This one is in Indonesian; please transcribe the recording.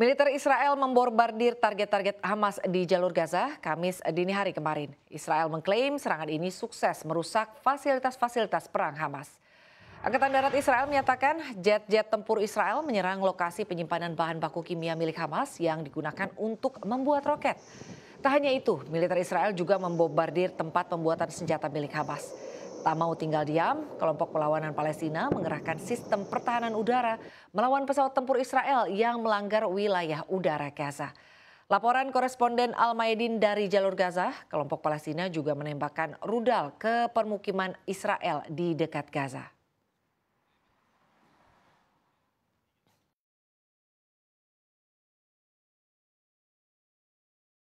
Militer Israel memborbardir target-target Hamas di jalur Gaza Kamis dini hari kemarin. Israel mengklaim serangan ini sukses merusak fasilitas-fasilitas perang Hamas. Angkatan Darat Israel menyatakan jet-jet tempur Israel menyerang lokasi penyimpanan bahan baku kimia milik Hamas yang digunakan untuk membuat roket. Tak hanya itu, militer Israel juga membombardir tempat pembuatan senjata milik Hamas. Tak mau tinggal diam, kelompok perlawanan Palestina mengerahkan sistem pertahanan udara melawan pesawat tempur Israel yang melanggar wilayah udara Gaza. Laporan koresponden Al-Maidin dari jalur Gaza, kelompok Palestina juga menembakkan rudal ke permukiman Israel di dekat Gaza.